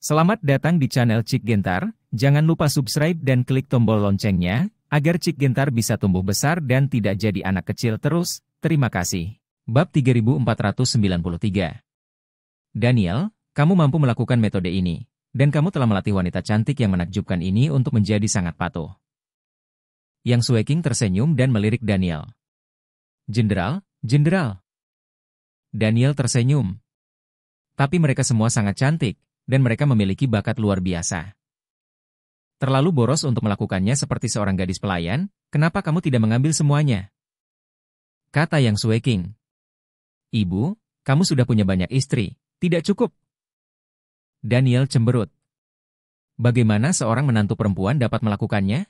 Selamat datang di channel Cik Gentar, jangan lupa subscribe dan klik tombol loncengnya, agar Cik Gentar bisa tumbuh besar dan tidak jadi anak kecil terus, terima kasih. Bab 3493 Daniel, kamu mampu melakukan metode ini, dan kamu telah melatih wanita cantik yang menakjubkan ini untuk menjadi sangat patuh. Yang Sueking tersenyum dan melirik Daniel. Jenderal, jenderal. Daniel tersenyum. Tapi mereka semua sangat cantik, dan mereka memiliki bakat luar biasa. Terlalu boros untuk melakukannya seperti seorang gadis pelayan, kenapa kamu tidak mengambil semuanya? Kata yang Sueking. Ibu, kamu sudah punya banyak istri, tidak cukup. Daniel cemberut. Bagaimana seorang menantu perempuan dapat melakukannya?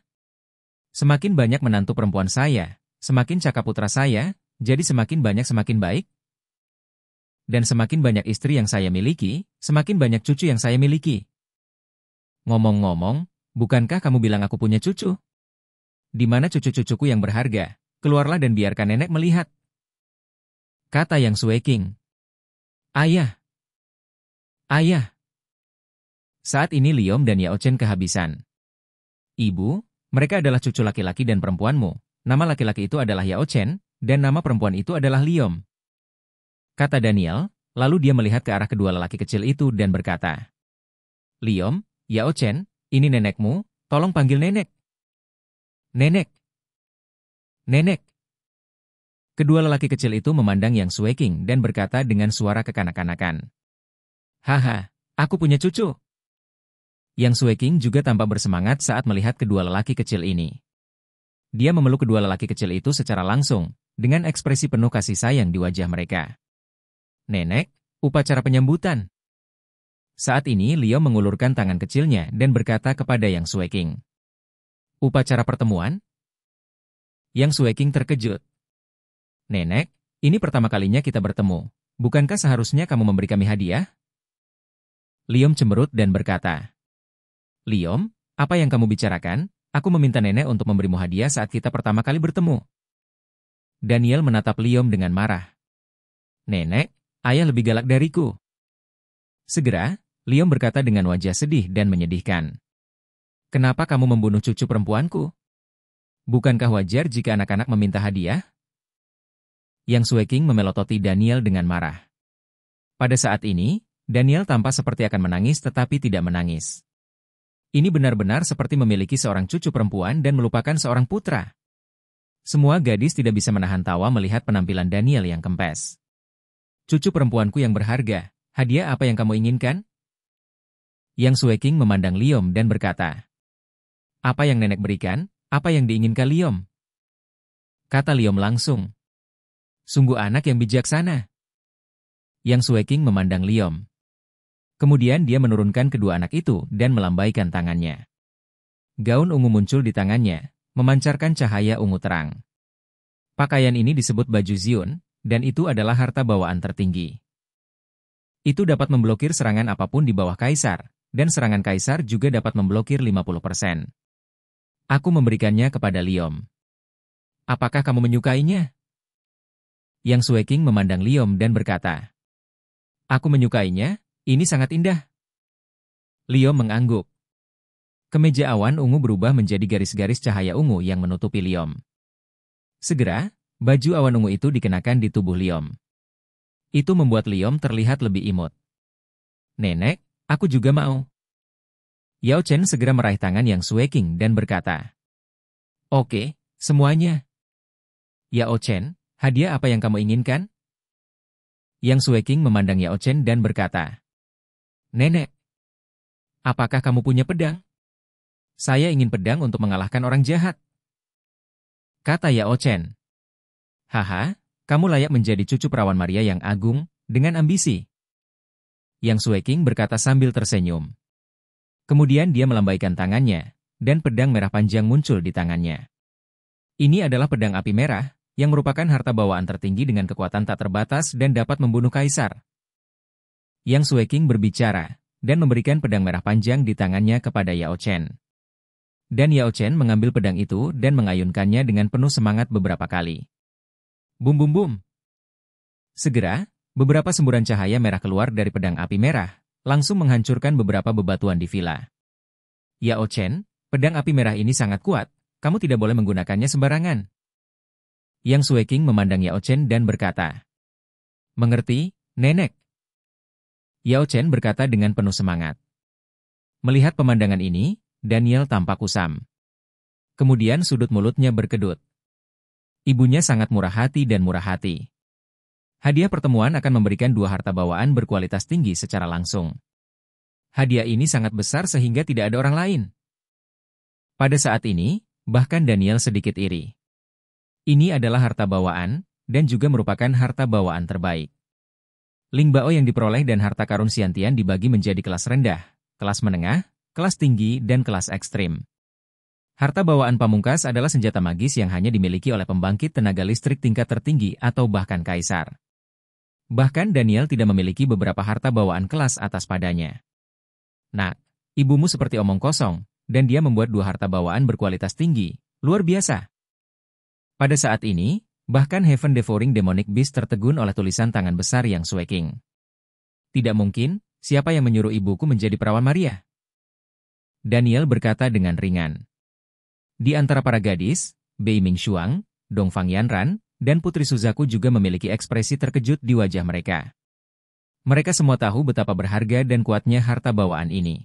Semakin banyak menantu perempuan saya, semakin cakap putra saya, jadi semakin banyak semakin baik, dan semakin banyak istri yang saya miliki, semakin banyak cucu yang saya miliki. Ngomong-ngomong, bukankah kamu bilang aku punya cucu? Di mana cucu-cucuku yang berharga? Keluarlah dan biarkan nenek melihat. Kata yang Sueking. Ayah. Ayah. Saat ini Liom dan Yao Chen kehabisan. Ibu, mereka adalah cucu laki-laki dan perempuanmu. Nama laki-laki itu adalah Yao Chen, dan nama perempuan itu adalah Liom kata Daniel, lalu dia melihat ke arah kedua lelaki kecil itu dan berkata, Liom, Yao Chen, ini nenekmu, tolong panggil nenek. Nenek. Nenek. Kedua lelaki kecil itu memandang Yang Sueking dan berkata dengan suara kekanak-kanakan. Haha, aku punya cucu. Yang Sueking juga tampak bersemangat saat melihat kedua lelaki kecil ini. Dia memeluk kedua lelaki kecil itu secara langsung, dengan ekspresi penuh kasih sayang di wajah mereka. Nenek, upacara penyambutan. Saat ini Leo mengulurkan tangan kecilnya dan berkata kepada Yang Sueking. Upacara pertemuan? Yang Sueking terkejut. Nenek, ini pertama kalinya kita bertemu. Bukankah seharusnya kamu memberi kami hadiah? Liom cemberut dan berkata, Liom, apa yang kamu bicarakan? Aku meminta nenek untuk memberimu hadiah saat kita pertama kali bertemu. Daniel menatap Liom dengan marah. Nenek, Ayah lebih galak dariku. Segera, Liam berkata dengan wajah sedih dan menyedihkan. Kenapa kamu membunuh cucu perempuanku? Bukankah wajar jika anak-anak meminta hadiah? Yang Sueking memelototi Daniel dengan marah. Pada saat ini, Daniel tampak seperti akan menangis tetapi tidak menangis. Ini benar-benar seperti memiliki seorang cucu perempuan dan melupakan seorang putra. Semua gadis tidak bisa menahan tawa melihat penampilan Daniel yang kempes. Cucu perempuanku yang berharga, hadiah apa yang kamu inginkan? Yang Sueking memandang Liom dan berkata, Apa yang nenek berikan, apa yang diinginkan Liom? Kata Liom langsung, Sungguh anak yang bijaksana. Yang Sueking memandang Liom. Kemudian dia menurunkan kedua anak itu dan melambaikan tangannya. Gaun ungu muncul di tangannya, memancarkan cahaya ungu terang. Pakaian ini disebut baju zion, dan itu adalah harta bawaan tertinggi. Itu dapat memblokir serangan apapun di bawah kaisar, dan serangan kaisar juga dapat memblokir 50%. Aku memberikannya kepada Liom. Apakah kamu menyukainya? Yang Sueking memandang Liom dan berkata, Aku menyukainya, ini sangat indah. Liom mengangguk. Kemeja awan ungu berubah menjadi garis-garis cahaya ungu yang menutupi Liom. Segera, Baju awan ungu itu dikenakan di tubuh Liom. Itu membuat Liom terlihat lebih imut. Nenek, aku juga mau. Yao Chen segera meraih tangan yang Sueking dan berkata, Oke, semuanya. Yao Chen, hadiah apa yang kamu inginkan? Yang Sueking memandang Yao Chen dan berkata, Nenek, apakah kamu punya pedang? Saya ingin pedang untuk mengalahkan orang jahat. Kata Yao Chen. Haha, kamu layak menjadi cucu perawan Maria yang agung, dengan ambisi. Yang Sueking berkata sambil tersenyum. Kemudian dia melambaikan tangannya, dan pedang merah panjang muncul di tangannya. Ini adalah pedang api merah, yang merupakan harta bawaan tertinggi dengan kekuatan tak terbatas dan dapat membunuh kaisar. Yang Sueking berbicara, dan memberikan pedang merah panjang di tangannya kepada Yao Chen. Dan Yao Chen mengambil pedang itu dan mengayunkannya dengan penuh semangat beberapa kali. Bum bum bum. Segera, beberapa semburan cahaya merah keluar dari pedang api merah, langsung menghancurkan beberapa bebatuan di villa. Yao Chen, pedang api merah ini sangat kuat, kamu tidak boleh menggunakannya sembarangan. Yang Sueking memandang Yao Chen dan berkata, Mengerti, Nenek? Yao Chen berkata dengan penuh semangat. Melihat pemandangan ini, Daniel tampak kusam. Kemudian sudut mulutnya berkedut. Ibunya sangat murah hati dan murah hati. Hadiah pertemuan akan memberikan dua harta bawaan berkualitas tinggi secara langsung. Hadiah ini sangat besar sehingga tidak ada orang lain. Pada saat ini, bahkan Daniel sedikit iri. Ini adalah harta bawaan, dan juga merupakan harta bawaan terbaik. Bao yang diperoleh dan harta karun Siantian dibagi menjadi kelas rendah, kelas menengah, kelas tinggi, dan kelas ekstrim. Harta bawaan pamungkas adalah senjata magis yang hanya dimiliki oleh pembangkit tenaga listrik tingkat tertinggi atau bahkan kaisar. Bahkan Daniel tidak memiliki beberapa harta bawaan kelas atas padanya. Nah, ibumu seperti omong kosong, dan dia membuat dua harta bawaan berkualitas tinggi. Luar biasa. Pada saat ini, bahkan Heaven Devouring Demonic Beast tertegun oleh tulisan tangan besar yang swaking. Tidak mungkin, siapa yang menyuruh ibuku menjadi perawan Maria? Daniel berkata dengan ringan. Di antara para gadis, Bei Ming Shuang, Dongfang Yanran, dan Putri Suzaku juga memiliki ekspresi terkejut di wajah mereka. Mereka semua tahu betapa berharga dan kuatnya harta bawaan ini.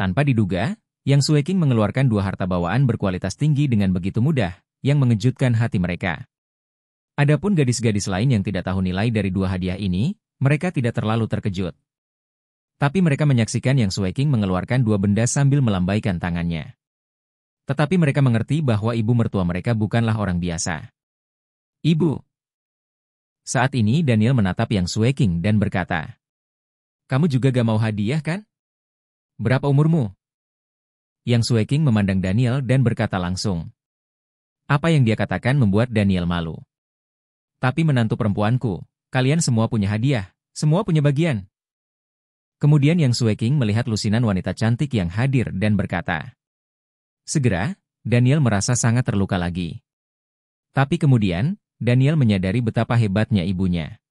Tanpa diduga, Yang Sueking mengeluarkan dua harta bawaan berkualitas tinggi dengan begitu mudah, yang mengejutkan hati mereka. Adapun gadis-gadis lain yang tidak tahu nilai dari dua hadiah ini, mereka tidak terlalu terkejut. Tapi mereka menyaksikan Yang Sueking mengeluarkan dua benda sambil melambaikan tangannya. Tetapi mereka mengerti bahwa ibu mertua mereka bukanlah orang biasa. Ibu. Saat ini Daniel menatap yang King dan berkata, Kamu juga gak mau hadiah kan? Berapa umurmu? Yang King memandang Daniel dan berkata langsung. Apa yang dia katakan membuat Daniel malu. Tapi menantu perempuanku, kalian semua punya hadiah, semua punya bagian. Kemudian Yang Sueking melihat lusinan wanita cantik yang hadir dan berkata, Segera, Daniel merasa sangat terluka lagi. Tapi kemudian, Daniel menyadari betapa hebatnya ibunya.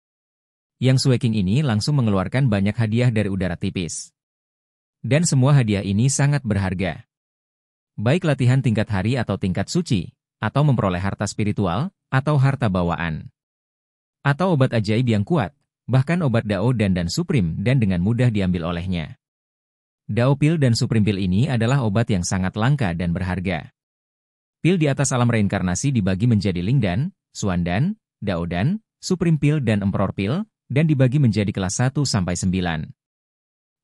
Yang Sueking ini langsung mengeluarkan banyak hadiah dari udara tipis. Dan semua hadiah ini sangat berharga. Baik latihan tingkat hari atau tingkat suci, atau memperoleh harta spiritual, atau harta bawaan. Atau obat ajaib yang kuat, bahkan obat dao dan dan suprim dan dengan mudah diambil olehnya. Daopil dan Suprimpil ini adalah obat yang sangat langka dan berharga. Pil di atas alam reinkarnasi dibagi menjadi Lingdan, Suandan, Daodan, Suprimpil dan Emprorpil, dan dibagi menjadi kelas 1 sampai 9.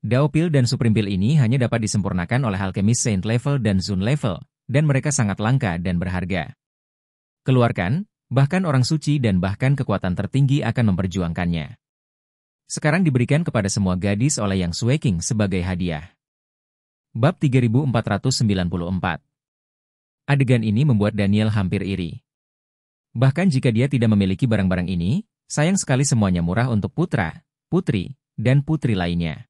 Daopil dan Suprimpil ini hanya dapat disempurnakan oleh alkemis Saint Level dan Zun Level, dan mereka sangat langka dan berharga. Keluarkan, bahkan orang suci dan bahkan kekuatan tertinggi akan memperjuangkannya. Sekarang diberikan kepada semua gadis oleh Yang Sueking sebagai hadiah. Bab 3494 Adegan ini membuat Daniel hampir iri. Bahkan jika dia tidak memiliki barang-barang ini, sayang sekali semuanya murah untuk putra, putri, dan putri lainnya.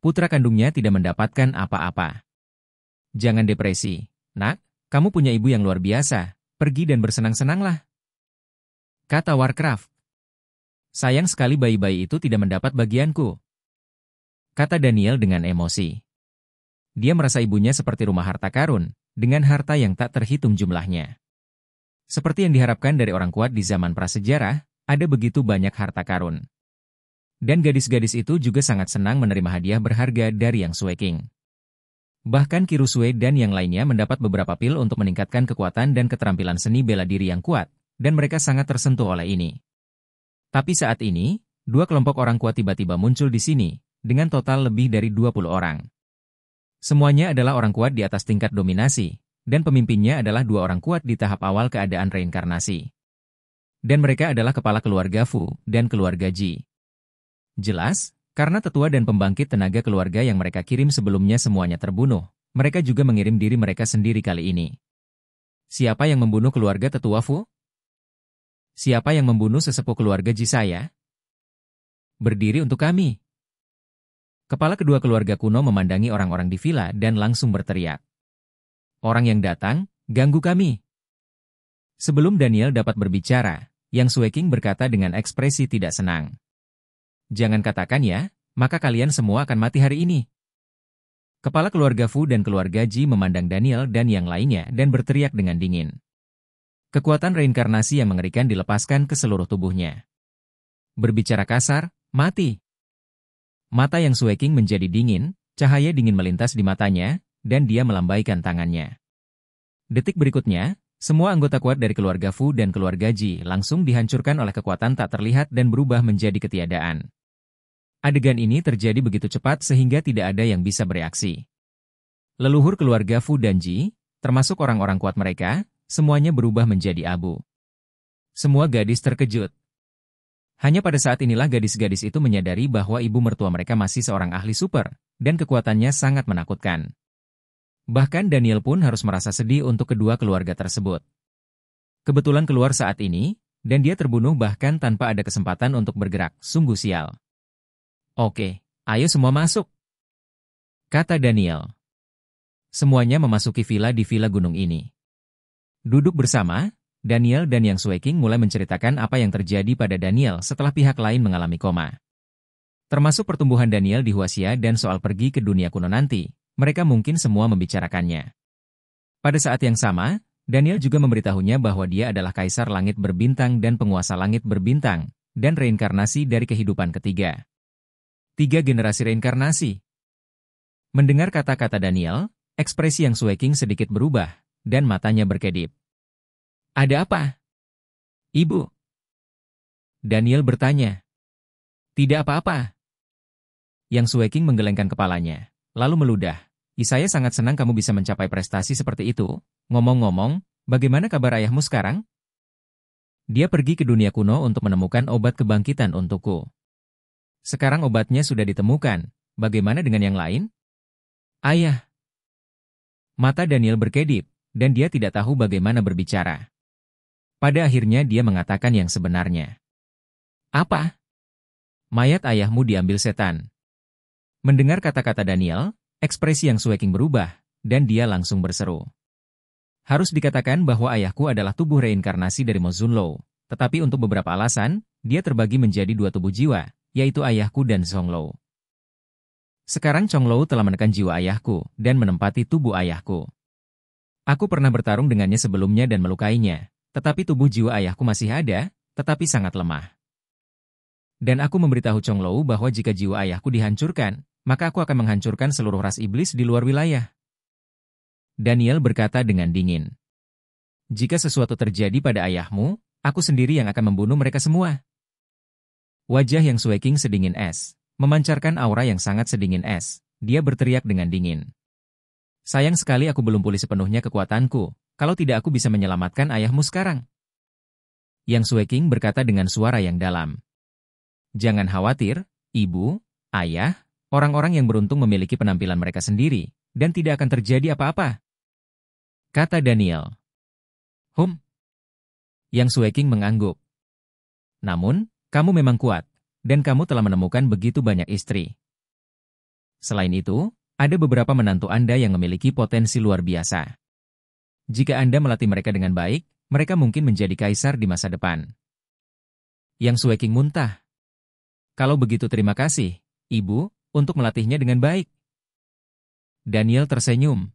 Putra kandungnya tidak mendapatkan apa-apa. Jangan depresi, nak, kamu punya ibu yang luar biasa, pergi dan bersenang-senanglah. Kata Warcraft. Sayang sekali bayi-bayi itu tidak mendapat bagianku. Kata Daniel dengan emosi. Dia merasa ibunya seperti rumah harta karun, dengan harta yang tak terhitung jumlahnya. Seperti yang diharapkan dari orang kuat di zaman prasejarah, ada begitu banyak harta karun. Dan gadis-gadis itu juga sangat senang menerima hadiah berharga dari Yang Sue King. Bahkan Kirusue dan yang lainnya mendapat beberapa pil untuk meningkatkan kekuatan dan keterampilan seni bela diri yang kuat, dan mereka sangat tersentuh oleh ini. Tapi saat ini, dua kelompok orang kuat tiba-tiba muncul di sini, dengan total lebih dari 20 orang. Semuanya adalah orang kuat di atas tingkat dominasi, dan pemimpinnya adalah dua orang kuat di tahap awal keadaan reinkarnasi. Dan mereka adalah kepala keluarga Fu dan keluarga Ji. Jelas, karena tetua dan pembangkit tenaga keluarga yang mereka kirim sebelumnya semuanya terbunuh, mereka juga mengirim diri mereka sendiri kali ini. Siapa yang membunuh keluarga tetua Fu? Siapa yang membunuh sesepuh keluarga Ji saya? Berdiri untuk kami, Kepala kedua keluarga kuno memandangi orang-orang di villa dan langsung berteriak. Orang yang datang, ganggu kami. Sebelum Daniel dapat berbicara, Yang Sueking berkata dengan ekspresi tidak senang. Jangan katakan ya, maka kalian semua akan mati hari ini. Kepala keluarga Fu dan keluarga Ji memandang Daniel dan yang lainnya dan berteriak dengan dingin. Kekuatan reinkarnasi yang mengerikan dilepaskan ke seluruh tubuhnya. Berbicara kasar, mati. Mata yang Sueking menjadi dingin, cahaya dingin melintas di matanya, dan dia melambaikan tangannya. Detik berikutnya, semua anggota kuat dari keluarga Fu dan keluarga Ji langsung dihancurkan oleh kekuatan tak terlihat dan berubah menjadi ketiadaan. Adegan ini terjadi begitu cepat sehingga tidak ada yang bisa bereaksi. Leluhur keluarga Fu dan Ji, termasuk orang-orang kuat mereka, semuanya berubah menjadi abu. Semua gadis terkejut. Hanya pada saat inilah gadis-gadis itu menyadari bahwa ibu mertua mereka masih seorang ahli super, dan kekuatannya sangat menakutkan. Bahkan Daniel pun harus merasa sedih untuk kedua keluarga tersebut. Kebetulan keluar saat ini, dan dia terbunuh bahkan tanpa ada kesempatan untuk bergerak, sungguh sial. Oke, ayo semua masuk. Kata Daniel. Semuanya memasuki villa di villa gunung ini. Duduk bersama, Daniel dan Yang Sueking mulai menceritakan apa yang terjadi pada Daniel setelah pihak lain mengalami koma. Termasuk pertumbuhan Daniel di Huasia dan soal pergi ke dunia kuno nanti, mereka mungkin semua membicarakannya. Pada saat yang sama, Daniel juga memberitahunya bahwa dia adalah kaisar langit berbintang dan penguasa langit berbintang, dan reinkarnasi dari kehidupan ketiga. Tiga generasi reinkarnasi. Mendengar kata-kata Daniel, ekspresi yang Sueking sedikit berubah, dan matanya berkedip. Ada apa? Ibu. Daniel bertanya. Tidak apa-apa. Yang Sueking menggelengkan kepalanya, lalu meludah. Isaya sangat senang kamu bisa mencapai prestasi seperti itu. Ngomong-ngomong, bagaimana kabar ayahmu sekarang? Dia pergi ke dunia kuno untuk menemukan obat kebangkitan untukku. Sekarang obatnya sudah ditemukan. Bagaimana dengan yang lain? Ayah. Mata Daniel berkedip, dan dia tidak tahu bagaimana berbicara. Pada akhirnya dia mengatakan yang sebenarnya. Apa? Mayat ayahmu diambil setan. Mendengar kata-kata Daniel, ekspresi yang Sueking berubah, dan dia langsung berseru. Harus dikatakan bahwa ayahku adalah tubuh reinkarnasi dari Mozunlo, tetapi untuk beberapa alasan, dia terbagi menjadi dua tubuh jiwa, yaitu ayahku dan Songlo. Sekarang Chonglo telah menekan jiwa ayahku dan menempati tubuh ayahku. Aku pernah bertarung dengannya sebelumnya dan melukainya, tetapi tubuh jiwa ayahku masih ada, tetapi sangat lemah. Dan aku memberitahu Chong Lou bahwa jika jiwa ayahku dihancurkan, maka aku akan menghancurkan seluruh ras iblis di luar wilayah. Daniel berkata dengan dingin. Jika sesuatu terjadi pada ayahmu, aku sendiri yang akan membunuh mereka semua. Wajah yang sweking sedingin es, memancarkan aura yang sangat sedingin es. Dia berteriak dengan dingin. Sayang sekali aku belum pulih sepenuhnya kekuatanku, kalau tidak aku bisa menyelamatkan ayahmu sekarang. Yang Sueking berkata dengan suara yang dalam. Jangan khawatir, ibu, ayah, orang-orang yang beruntung memiliki penampilan mereka sendiri, dan tidak akan terjadi apa-apa. Kata Daniel. Hum. Yang Sueking mengangguk. Namun, kamu memang kuat, dan kamu telah menemukan begitu banyak istri. Selain itu, ada beberapa menantu Anda yang memiliki potensi luar biasa. Jika Anda melatih mereka dengan baik, mereka mungkin menjadi kaisar di masa depan. Yang Sueking muntah. Kalau begitu terima kasih, Ibu, untuk melatihnya dengan baik. Daniel tersenyum.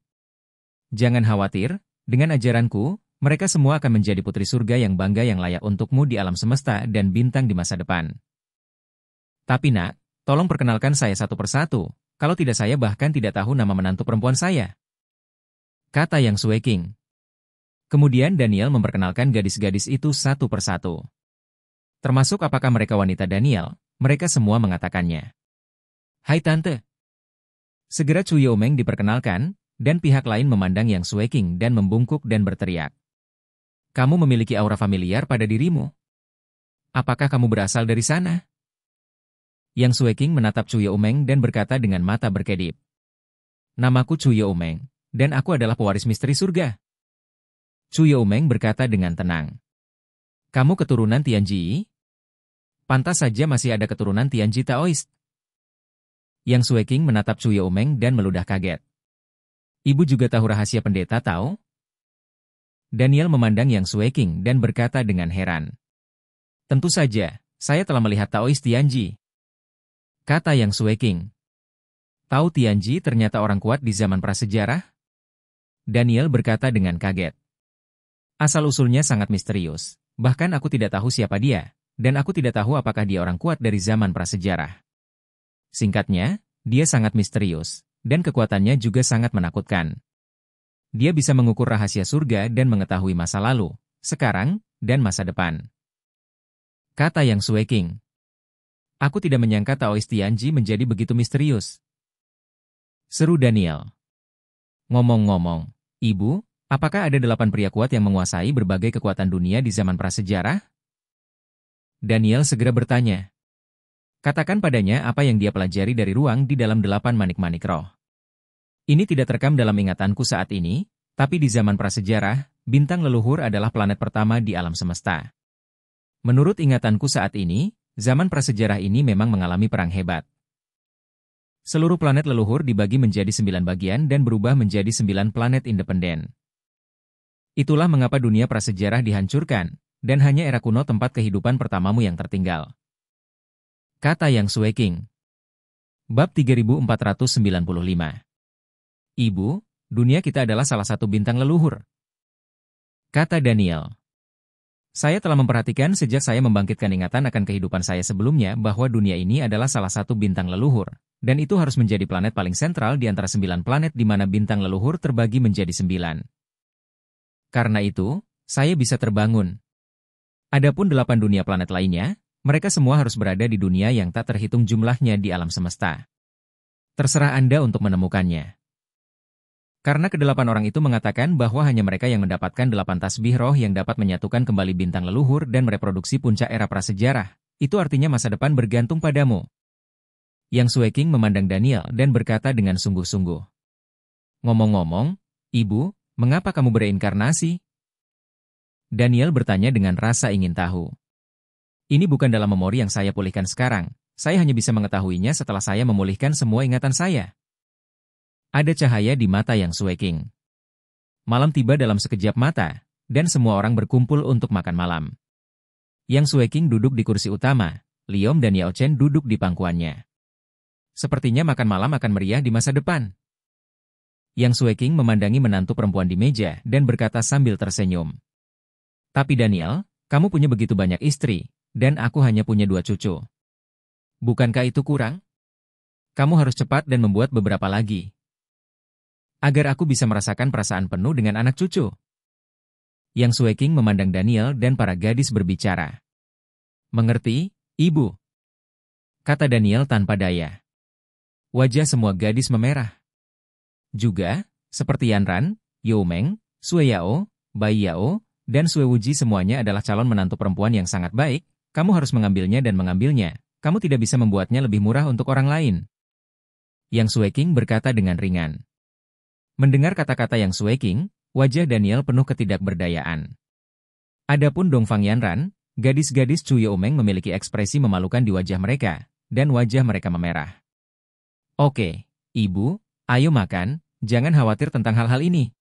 Jangan khawatir, dengan ajaranku, mereka semua akan menjadi putri surga yang bangga yang layak untukmu di alam semesta dan bintang di masa depan. Tapi nak, tolong perkenalkan saya satu persatu, kalau tidak saya bahkan tidak tahu nama menantu perempuan saya. Kata Yang Sueking. Kemudian Daniel memperkenalkan gadis-gadis itu satu persatu. Termasuk apakah mereka wanita Daniel, mereka semua mengatakannya. Hai Tante. Segera Chu Yomeng diperkenalkan, dan pihak lain memandang Yang Sueking dan membungkuk dan berteriak. Kamu memiliki aura familiar pada dirimu. Apakah kamu berasal dari sana? Yang Sueking menatap Chu Umeng dan berkata dengan mata berkedip. Namaku Chu Umeng, dan aku adalah pewaris misteri surga. Chu Youmeng berkata dengan tenang. Kamu keturunan Tianji? Pantas saja masih ada keturunan Tianji Taoist. Yang King menatap Chu Youmeng dan meludah kaget. Ibu juga tahu rahasia pendeta tahu? Daniel memandang Yang King dan berkata dengan heran. Tentu saja, saya telah melihat Taoist Tianji. Kata Yang King. Tahu Tianji ternyata orang kuat di zaman prasejarah? Daniel berkata dengan kaget. Asal-usulnya sangat misterius, bahkan aku tidak tahu siapa dia, dan aku tidak tahu apakah dia orang kuat dari zaman prasejarah. Singkatnya, dia sangat misterius, dan kekuatannya juga sangat menakutkan. Dia bisa mengukur rahasia surga dan mengetahui masa lalu, sekarang, dan masa depan. Kata yang Sueking. Aku tidak menyangka Taoist Tianji menjadi begitu misterius. Seru Daniel. Ngomong-ngomong, ibu, Apakah ada delapan pria kuat yang menguasai berbagai kekuatan dunia di zaman prasejarah? Daniel segera bertanya. Katakan padanya apa yang dia pelajari dari ruang di dalam delapan manik-manik roh. Ini tidak terekam dalam ingatanku saat ini, tapi di zaman prasejarah, bintang leluhur adalah planet pertama di alam semesta. Menurut ingatanku saat ini, zaman prasejarah ini memang mengalami perang hebat. Seluruh planet leluhur dibagi menjadi sembilan bagian dan berubah menjadi sembilan planet independen. Itulah mengapa dunia prasejarah dihancurkan, dan hanya era kuno tempat kehidupan pertamamu yang tertinggal. Kata yang King Bab 3495 Ibu, dunia kita adalah salah satu bintang leluhur. Kata Daniel saya telah memperhatikan sejak saya membangkitkan ingatan akan kehidupan saya sebelumnya bahwa dunia ini adalah salah satu bintang leluhur, dan itu harus menjadi planet paling sentral di antara sembilan planet di mana bintang leluhur terbagi menjadi sembilan. Karena itu, saya bisa terbangun. Adapun delapan dunia planet lainnya, mereka semua harus berada di dunia yang tak terhitung jumlahnya di alam semesta. Terserah Anda untuk menemukannya. Karena kedelapan orang itu mengatakan bahwa hanya mereka yang mendapatkan delapan tasbih roh yang dapat menyatukan kembali bintang leluhur dan mereproduksi puncak era prasejarah, itu artinya masa depan bergantung padamu. Yang Sueking memandang Daniel dan berkata dengan sungguh-sungguh. Ngomong-ngomong, ibu, Mengapa kamu bereinkarnasi? Daniel bertanya dengan rasa ingin tahu. Ini bukan dalam memori yang saya pulihkan sekarang. Saya hanya bisa mengetahuinya setelah saya memulihkan semua ingatan saya. Ada cahaya di mata yang sueking. Malam tiba dalam sekejap mata, dan semua orang berkumpul untuk makan malam. Yang Sueking duduk di kursi utama, Liom dan Yao Chen duduk di pangkuannya. Sepertinya makan malam akan meriah di masa depan. Yang Sueking memandangi menantu perempuan di meja dan berkata sambil tersenyum. Tapi Daniel, kamu punya begitu banyak istri, dan aku hanya punya dua cucu. Bukankah itu kurang? Kamu harus cepat dan membuat beberapa lagi. Agar aku bisa merasakan perasaan penuh dengan anak cucu. Yang Sueking memandang Daniel dan para gadis berbicara. Mengerti, ibu? Kata Daniel tanpa daya. Wajah semua gadis memerah. Juga, seperti Yanran, Youmeng, Sueyao, Bai Yao, dan Suewuji semuanya adalah calon menantu perempuan yang sangat baik, kamu harus mengambilnya dan mengambilnya. Kamu tidak bisa membuatnya lebih murah untuk orang lain. Yang Sueking berkata dengan ringan. Mendengar kata-kata Yang Sueking, wajah Daniel penuh ketidakberdayaan. Adapun Dongfang Yanran, gadis-gadis Chu Meng memiliki ekspresi memalukan di wajah mereka, dan wajah mereka memerah. Oke, ibu, ayo makan, Jangan khawatir tentang hal-hal ini.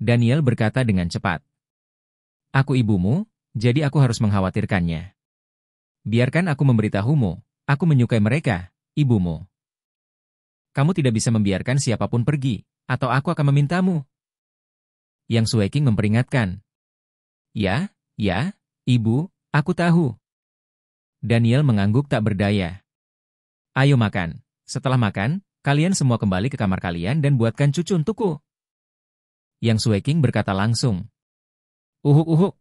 Daniel berkata dengan cepat. Aku ibumu, jadi aku harus mengkhawatirkannya. Biarkan aku memberitahumu, aku menyukai mereka, ibumu. Kamu tidak bisa membiarkan siapapun pergi, atau aku akan memintamu. Yang Sueking memperingatkan. Ya, ya, ibu, aku tahu. Daniel mengangguk tak berdaya. Ayo makan. Setelah makan, Kalian semua kembali ke kamar kalian dan buatkan cucu untukku. Yang Sue King berkata langsung. Uhuk uhuk.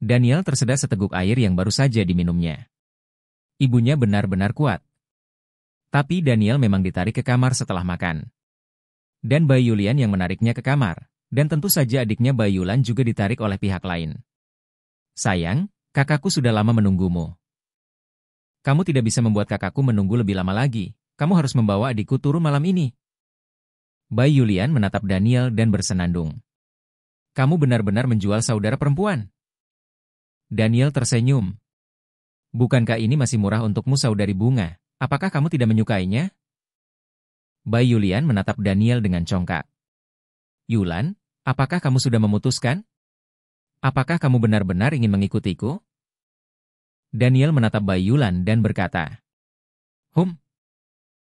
Daniel tersedak seteguk air yang baru saja diminumnya. Ibunya benar-benar kuat. Tapi Daniel memang ditarik ke kamar setelah makan. Dan Bayulian Yulian yang menariknya ke kamar. Dan tentu saja adiknya Bayulan juga ditarik oleh pihak lain. Sayang, kakakku sudah lama menunggumu. Kamu tidak bisa membuat kakakku menunggu lebih lama lagi, kamu harus membawa adikku turun malam ini. Bay Yulian menatap Daniel dan bersenandung. Kamu benar-benar menjual saudara perempuan. Daniel tersenyum. Bukankah ini masih murah untukmu saudari bunga? Apakah kamu tidak menyukainya? Bay Yulian menatap Daniel dengan congkak. Yulan, apakah kamu sudah memutuskan? Apakah kamu benar-benar ingin mengikutiku? Daniel menatap Bay Yulan dan berkata, Hum,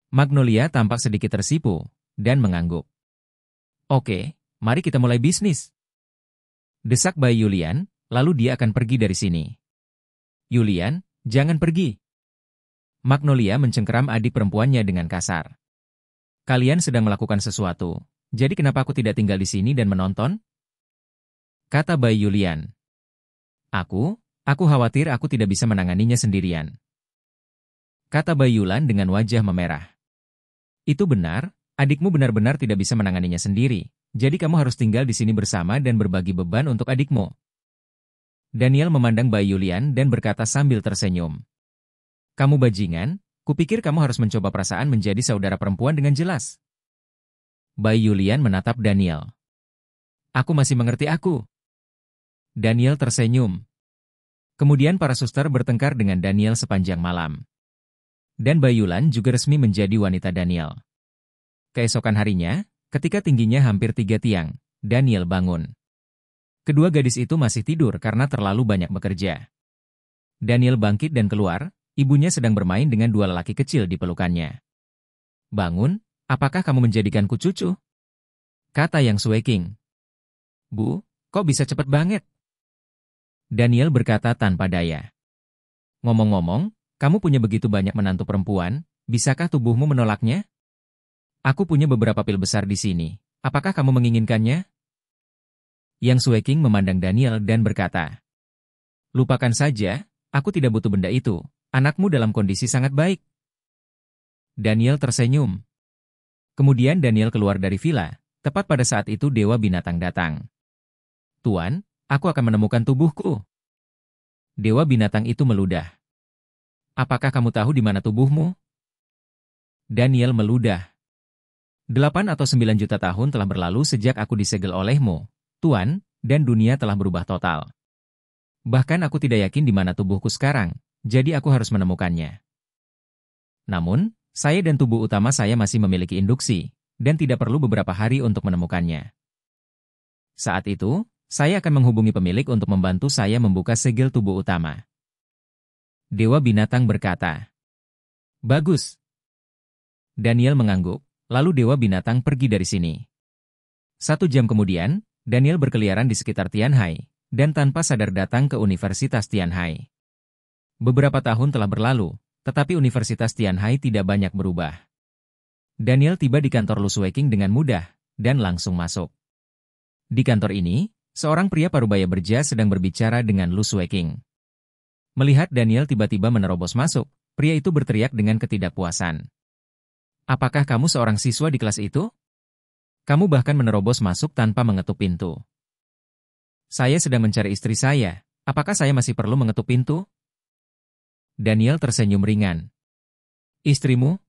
Magnolia tampak sedikit tersipu dan mengangguk. Oke, mari kita mulai bisnis. Desak Bayi Yulian, lalu dia akan pergi dari sini. Yulian, jangan pergi. Magnolia mencengkeram adik perempuannya dengan kasar. Kalian sedang melakukan sesuatu, jadi kenapa aku tidak tinggal di sini dan menonton? Kata Bayi Yulian. Aku, aku khawatir aku tidak bisa menanganinya sendirian. Kata Bayi Yulan dengan wajah memerah. Itu benar, adikmu benar-benar tidak bisa menanganinya sendiri, jadi kamu harus tinggal di sini bersama dan berbagi beban untuk adikmu. Daniel memandang Bayi Yulian dan berkata sambil tersenyum. Kamu bajingan, kupikir kamu harus mencoba perasaan menjadi saudara perempuan dengan jelas. Bayi Yulian menatap Daniel. Aku masih mengerti aku. Daniel tersenyum. Kemudian para suster bertengkar dengan Daniel sepanjang malam dan Bayulan juga resmi menjadi wanita Daniel. Keesokan harinya, ketika tingginya hampir tiga tiang, Daniel bangun. Kedua gadis itu masih tidur karena terlalu banyak bekerja. Daniel bangkit dan keluar, ibunya sedang bermain dengan dua lelaki kecil di pelukannya. Bangun, apakah kamu menjadikanku cucu? Kata yang sueking. Bu, kok bisa cepat banget? Daniel berkata tanpa daya. Ngomong-ngomong, kamu punya begitu banyak menantu perempuan, bisakah tubuhmu menolaknya? Aku punya beberapa pil besar di sini. Apakah kamu menginginkannya? Yang Sueking memandang Daniel dan berkata, Lupakan saja, aku tidak butuh benda itu. Anakmu dalam kondisi sangat baik. Daniel tersenyum. Kemudian Daniel keluar dari villa, tepat pada saat itu dewa binatang datang. Tuan, aku akan menemukan tubuhku. Dewa binatang itu meludah. Apakah kamu tahu di mana tubuhmu? Daniel meludah. Delapan atau sembilan juta tahun telah berlalu sejak aku disegel olehmu, Tuan, dan dunia telah berubah total. Bahkan aku tidak yakin di mana tubuhku sekarang, jadi aku harus menemukannya. Namun, saya dan tubuh utama saya masih memiliki induksi, dan tidak perlu beberapa hari untuk menemukannya. Saat itu, saya akan menghubungi pemilik untuk membantu saya membuka segel tubuh utama. Dewa binatang berkata, Bagus. Daniel mengangguk, lalu dewa binatang pergi dari sini. Satu jam kemudian, Daniel berkeliaran di sekitar Tianhai, dan tanpa sadar datang ke Universitas Tianhai. Beberapa tahun telah berlalu, tetapi Universitas Tianhai tidak banyak berubah. Daniel tiba di kantor Lu dengan mudah, dan langsung masuk. Di kantor ini, seorang pria parubaya berjas sedang berbicara dengan Lu Melihat Daniel tiba-tiba menerobos masuk, pria itu berteriak dengan ketidakpuasan. Apakah kamu seorang siswa di kelas itu? Kamu bahkan menerobos masuk tanpa mengetuk pintu. Saya sedang mencari istri saya. Apakah saya masih perlu mengetuk pintu? Daniel tersenyum ringan. Istrimu?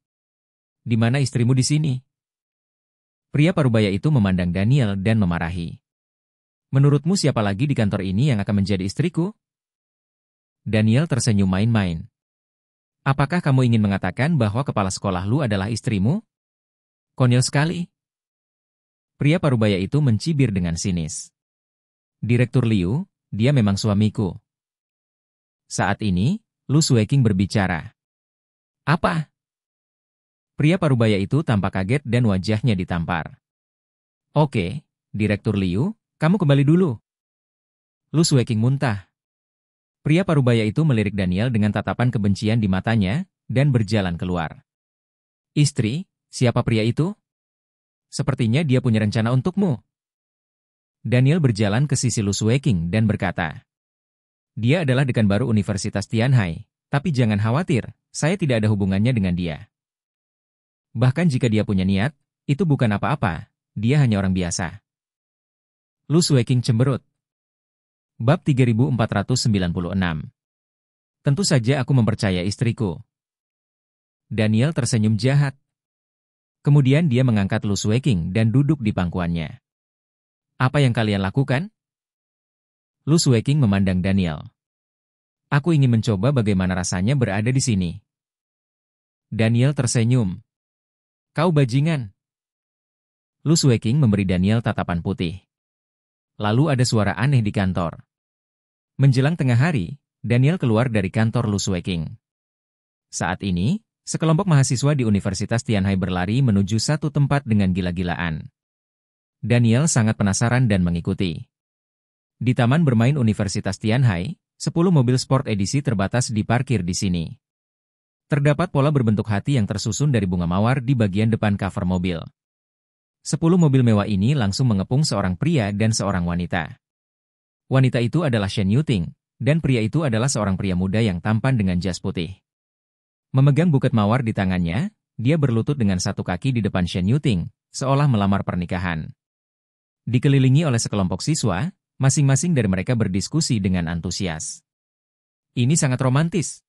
Di mana istrimu di sini? Pria parubaya itu memandang Daniel dan memarahi. Menurutmu siapa lagi di kantor ini yang akan menjadi istriku? Daniel tersenyum main-main. Apakah kamu ingin mengatakan bahwa kepala sekolah lu adalah istrimu? Konyol sekali. Pria parubaya itu mencibir dengan sinis. Direktur Liu, dia memang suamiku. Saat ini, Lu Suweking berbicara. Apa? Pria parubaya itu tampak kaget dan wajahnya ditampar. Oke, Direktur Liu, kamu kembali dulu. Lu Suweking muntah. Pria parubaya itu melirik Daniel dengan tatapan kebencian di matanya dan berjalan keluar. Istri, siapa pria itu? Sepertinya dia punya rencana untukmu. Daniel berjalan ke sisi Lu Sueking dan berkata, Dia adalah dekan baru Universitas Tianhai, tapi jangan khawatir, saya tidak ada hubungannya dengan dia. Bahkan jika dia punya niat, itu bukan apa-apa, dia hanya orang biasa. Lu Sueking cemberut, Bab 3496 Tentu saja aku mempercaya istriku. Daniel tersenyum jahat. Kemudian dia mengangkat Lu King dan duduk di pangkuannya. Apa yang kalian lakukan? Lu King memandang Daniel. Aku ingin mencoba bagaimana rasanya berada di sini. Daniel tersenyum. Kau bajingan. Lu King memberi Daniel tatapan putih. Lalu ada suara aneh di kantor. Menjelang tengah hari, Daniel keluar dari kantor Lu King. Saat ini, sekelompok mahasiswa di Universitas Tianhai berlari menuju satu tempat dengan gila-gilaan. Daniel sangat penasaran dan mengikuti. Di taman bermain Universitas Tianhai, 10 mobil sport edisi terbatas diparkir di sini. Terdapat pola berbentuk hati yang tersusun dari bunga mawar di bagian depan cover mobil. 10 mobil mewah ini langsung mengepung seorang pria dan seorang wanita. Wanita itu adalah Shen Yuting, dan pria itu adalah seorang pria muda yang tampan dengan jas putih. Memegang buket mawar di tangannya, dia berlutut dengan satu kaki di depan Shen Yuting, seolah melamar pernikahan. Dikelilingi oleh sekelompok siswa, masing-masing dari mereka berdiskusi dengan antusias. Ini sangat romantis.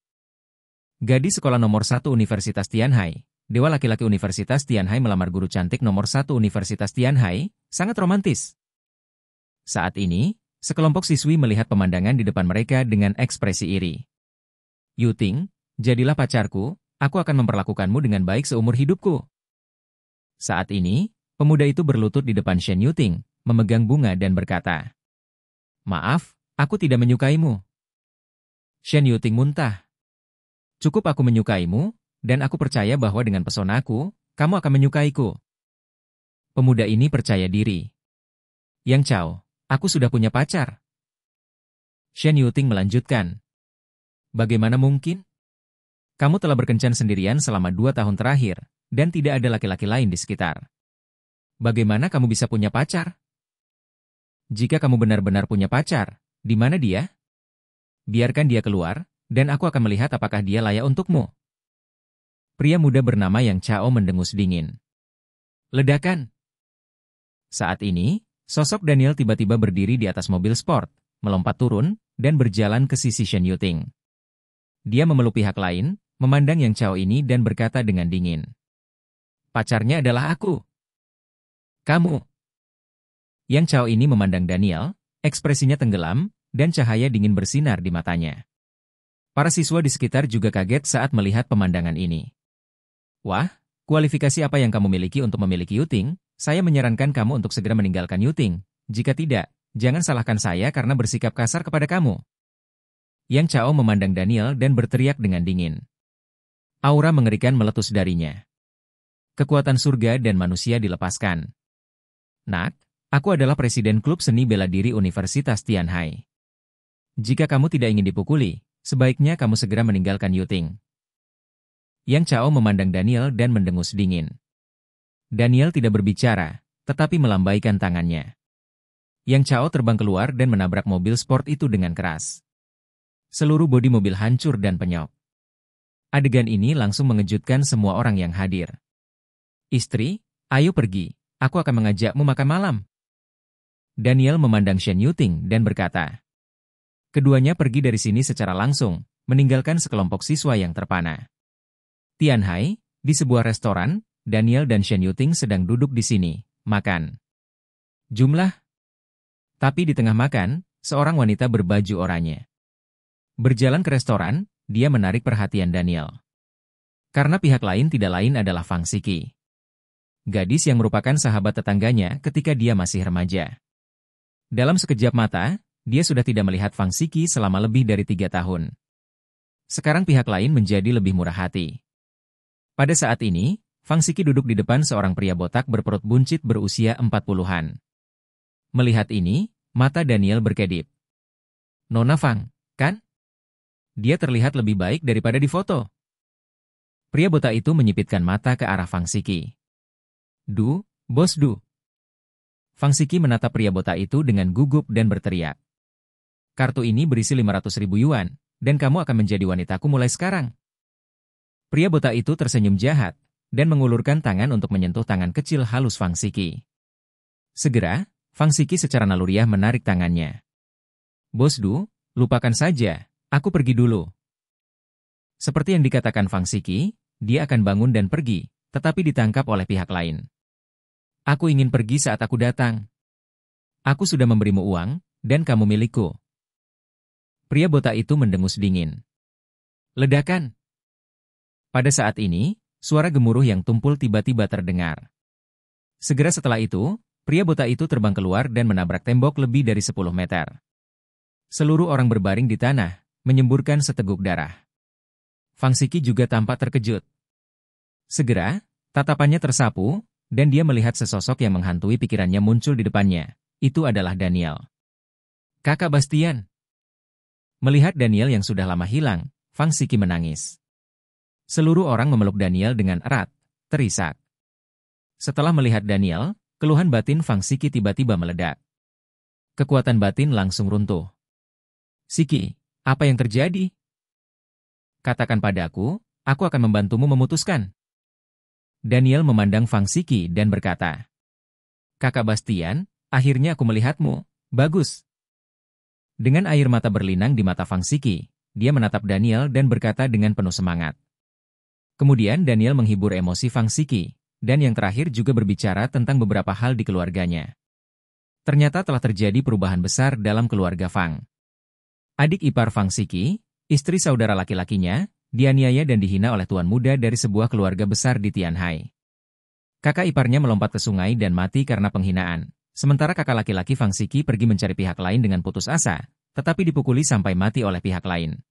Gadis sekolah nomor satu Universitas Tianhai, Dewa Laki-Laki Universitas Tianhai melamar guru cantik nomor satu Universitas Tianhai, sangat romantis. Saat ini, Sekelompok siswi melihat pemandangan di depan mereka dengan ekspresi iri. Yuting, jadilah pacarku, aku akan memperlakukanmu dengan baik seumur hidupku. Saat ini, pemuda itu berlutut di depan Shen Yuting, memegang bunga dan berkata, Maaf, aku tidak menyukaimu. Shen Yuting muntah. Cukup aku menyukaimu, dan aku percaya bahwa dengan pesonaku, kamu akan menyukaiku. Pemuda ini percaya diri. Yang Chao, Aku sudah punya pacar. Shen Yuting melanjutkan. Bagaimana mungkin? Kamu telah berkencan sendirian selama dua tahun terakhir, dan tidak ada laki-laki lain di sekitar. Bagaimana kamu bisa punya pacar? Jika kamu benar-benar punya pacar, di mana dia? Biarkan dia keluar, dan aku akan melihat apakah dia layak untukmu. Pria muda bernama Yang Chao mendengus dingin. Ledakan. Saat ini, Sosok Daniel tiba-tiba berdiri di atas mobil sport, melompat turun, dan berjalan ke sisi Shen Yuting. Dia memeluk pihak lain, memandang yang Chao ini dan berkata dengan dingin. Pacarnya adalah aku. Kamu. Yang Chao ini memandang Daniel, ekspresinya tenggelam, dan cahaya dingin bersinar di matanya. Para siswa di sekitar juga kaget saat melihat pemandangan ini. Wah, Kualifikasi apa yang kamu miliki untuk memiliki yuting? Saya menyarankan kamu untuk segera meninggalkan yuting. Jika tidak, jangan salahkan saya karena bersikap kasar kepada kamu. Yang Chao memandang Daniel dan berteriak dengan dingin. Aura mengerikan meletus darinya. Kekuatan surga dan manusia dilepaskan. Nak, aku adalah presiden klub seni bela diri Universitas Tianhai. Jika kamu tidak ingin dipukuli, sebaiknya kamu segera meninggalkan Yuting. Yang Chao memandang Daniel dan mendengus dingin. Daniel tidak berbicara, tetapi melambaikan tangannya. Yang Chao terbang keluar dan menabrak mobil sport itu dengan keras. Seluruh bodi mobil hancur dan penyok. Adegan ini langsung mengejutkan semua orang yang hadir. Istri, ayo pergi, aku akan mengajakmu makan malam. Daniel memandang Shen Yuting dan berkata, Keduanya pergi dari sini secara langsung, meninggalkan sekelompok siswa yang terpana. Tianhai, di sebuah restoran, Daniel dan Shen Yuting sedang duduk di sini, makan. Jumlah? Tapi di tengah makan, seorang wanita berbaju oranye. Berjalan ke restoran, dia menarik perhatian Daniel. Karena pihak lain tidak lain adalah Fang Siki. Gadis yang merupakan sahabat tetangganya ketika dia masih remaja. Dalam sekejap mata, dia sudah tidak melihat Fang Siki selama lebih dari tiga tahun. Sekarang pihak lain menjadi lebih murah hati. Pada saat ini, Fang Siki duduk di depan seorang pria botak berperut buncit berusia 40-an. Melihat ini, mata Daniel berkedip. Nona Fang, kan? Dia terlihat lebih baik daripada di foto. Pria botak itu menyipitkan mata ke arah Fang Siki. Du, bos Du. Fang Siki menatap pria botak itu dengan gugup dan berteriak. Kartu ini berisi 500 ribu yuan, dan kamu akan menjadi wanitaku mulai sekarang. Pria buta itu tersenyum jahat dan mengulurkan tangan untuk menyentuh tangan kecil halus Fang Siki. Segera, Fang Siki secara naluriah menarik tangannya. Bos Du, lupakan saja, aku pergi dulu. Seperti yang dikatakan Fang Siki, dia akan bangun dan pergi, tetapi ditangkap oleh pihak lain. Aku ingin pergi saat aku datang. Aku sudah memberimu uang, dan kamu milikku. Pria botak itu mendengus dingin. Ledakan, pada saat ini, suara gemuruh yang tumpul tiba-tiba terdengar. Segera setelah itu, pria buta itu terbang keluar dan menabrak tembok lebih dari 10 meter. Seluruh orang berbaring di tanah, menyemburkan seteguk darah. Fang Siki juga tampak terkejut. Segera, tatapannya tersapu, dan dia melihat sesosok yang menghantui pikirannya muncul di depannya. Itu adalah Daniel. Kakak Bastian. Melihat Daniel yang sudah lama hilang, Fang Siki menangis. Seluruh orang memeluk Daniel dengan erat, terisak. Setelah melihat Daniel, keluhan batin Fang Siki tiba-tiba meledak. Kekuatan batin langsung runtuh. Siki, apa yang terjadi? Katakan padaku, aku akan membantumu memutuskan. Daniel memandang Fang Siki dan berkata, Kakak Bastian, akhirnya aku melihatmu. Bagus. Dengan air mata berlinang di mata Fang Siki, dia menatap Daniel dan berkata dengan penuh semangat, Kemudian Daniel menghibur emosi Fang Siki, dan yang terakhir juga berbicara tentang beberapa hal di keluarganya. Ternyata telah terjadi perubahan besar dalam keluarga Fang. Adik ipar Fang Siki, istri saudara laki-lakinya, dianiaya dan dihina oleh tuan muda dari sebuah keluarga besar di Tianhai. Kakak iparnya melompat ke sungai dan mati karena penghinaan. Sementara kakak laki-laki Fang Siki pergi mencari pihak lain dengan putus asa, tetapi dipukuli sampai mati oleh pihak lain.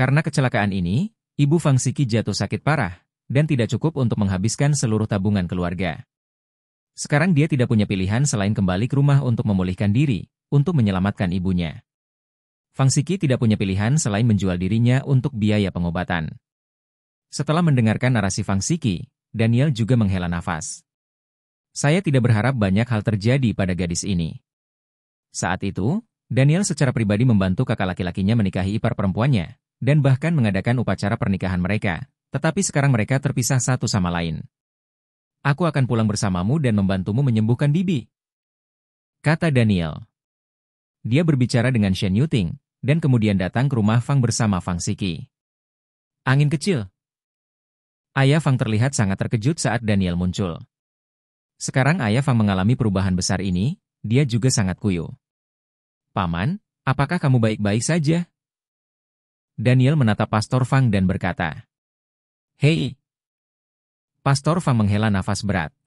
Karena kecelakaan ini, Ibu Fang Siki jatuh sakit parah, dan tidak cukup untuk menghabiskan seluruh tabungan keluarga. Sekarang dia tidak punya pilihan selain kembali ke rumah untuk memulihkan diri, untuk menyelamatkan ibunya. Fang Siki tidak punya pilihan selain menjual dirinya untuk biaya pengobatan. Setelah mendengarkan narasi Fang Siki, Daniel juga menghela nafas. Saya tidak berharap banyak hal terjadi pada gadis ini. Saat itu, Daniel secara pribadi membantu kakak laki-lakinya menikahi ipar perempuannya, dan bahkan mengadakan upacara pernikahan mereka, tetapi sekarang mereka terpisah satu sama lain. Aku akan pulang bersamamu dan membantumu menyembuhkan Bibi. Kata Daniel. Dia berbicara dengan Shen Yuting, dan kemudian datang ke rumah Fang bersama Fang Siki. Angin kecil. Ayah Fang terlihat sangat terkejut saat Daniel muncul. Sekarang ayah Fang mengalami perubahan besar ini, dia juga sangat kuyuh. Paman, apakah kamu baik-baik saja? Daniel menatap Pastor Fang dan berkata, Hei! Pastor Fang menghela nafas berat.